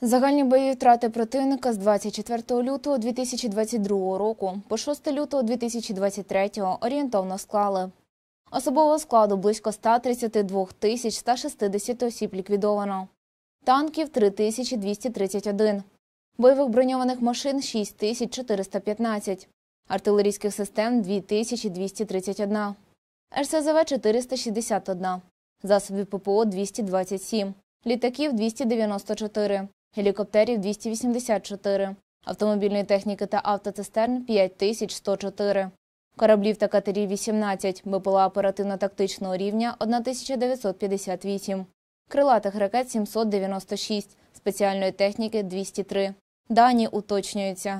Загальні бойові втрати противника з 24 лютого 2022 року по 6 лютого 2023 орієнтовно склали. Особового складу близько 132 тисяч 160 осіб ліквідовано, танків 3231, бойових броньованих машин 6415, артилерійських систем 2231, РСЗВ 461, засоби ППО 227, літаків 294, гелікоптерів 284, автомобільної техніки та автоцистерн 5104, кораблів та катерів 18, БПЛА оперативно-тактичного рівня 1958, крилатих ракет 796, спеціальної техніки 203. Дані уточнюються.